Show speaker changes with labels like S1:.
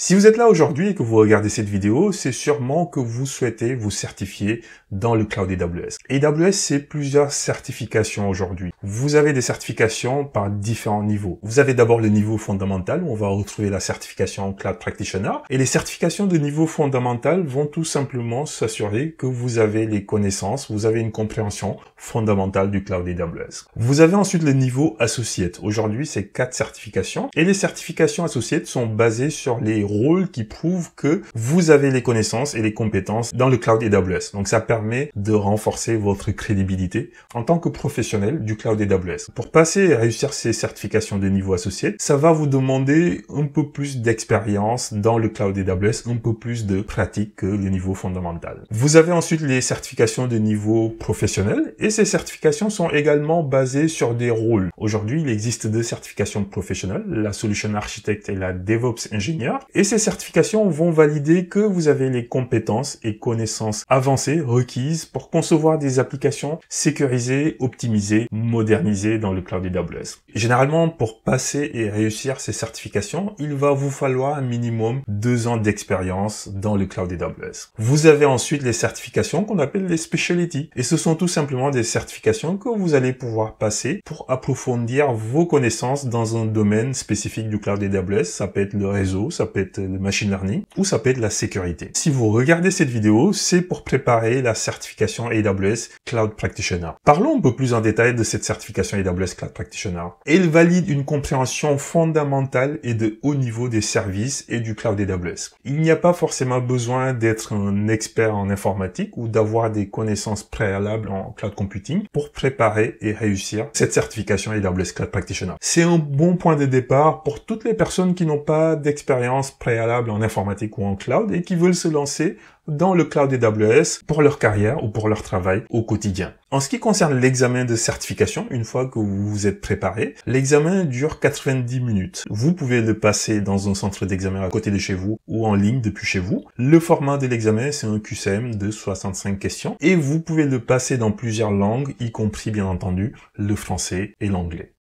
S1: Si vous êtes là aujourd'hui et que vous regardez cette vidéo, c'est sûrement que vous souhaitez vous certifier dans le cloud AWS. AWS, c'est plusieurs certifications aujourd'hui. Vous avez des certifications par différents niveaux. Vous avez d'abord le niveau fondamental où on va retrouver la certification Cloud Practitioner et les certifications de niveau fondamental vont tout simplement s'assurer que vous avez les connaissances, vous avez une compréhension fondamentale du cloud AWS. Vous avez ensuite le niveau associé. Aujourd'hui, c'est quatre certifications et les certifications associées sont basées sur les rôles qui prouvent que vous avez les connaissances et les compétences dans le cloud AWS. Donc ça permet de renforcer votre crédibilité en tant que professionnel du cloud pour passer et réussir ces certifications de niveau associé, ça va vous demander un peu plus d'expérience dans le cloud AWS, un peu plus de pratique que le niveau fondamental. Vous avez ensuite les certifications de niveau professionnel et ces certifications sont également basées sur des rôles. Aujourd'hui, il existe deux certifications professionnelles, la Solution Architect et la DevOps Engineer. Et ces certifications vont valider que vous avez les compétences et connaissances avancées requises pour concevoir des applications sécurisées, optimisées, modernes dans le cloud AWS. Généralement, pour passer et réussir ces certifications, il va vous falloir un minimum deux ans d'expérience dans le cloud AWS. Vous avez ensuite les certifications qu'on appelle les specialties. Et ce sont tout simplement des certifications que vous allez pouvoir passer pour approfondir vos connaissances dans un domaine spécifique du cloud AWS. Ça peut être le réseau, ça peut être le machine learning ou ça peut être la sécurité. Si vous regardez cette vidéo, c'est pour préparer la certification AWS Cloud Practitioner. Parlons un peu plus en détail de cette certification AWS Cloud Practitioner. Elle valide une compréhension fondamentale et de haut niveau des services et du cloud AWS. Il n'y a pas forcément besoin d'être un expert en informatique ou d'avoir des connaissances préalables en cloud computing pour préparer et réussir cette certification AWS Cloud Practitioner. C'est un bon point de départ pour toutes les personnes qui n'ont pas d'expérience préalable en informatique ou en cloud et qui veulent se lancer dans le cloud AWS pour leur carrière ou pour leur travail au quotidien. En ce qui concerne l'examen de certification, une fois que vous vous êtes préparé, l'examen dure 90 minutes. Vous pouvez le passer dans un centre d'examen à côté de chez vous ou en ligne depuis chez vous. Le format de l'examen, c'est un QCM de 65 questions et vous pouvez le passer dans plusieurs langues, y compris bien entendu le français et l'anglais.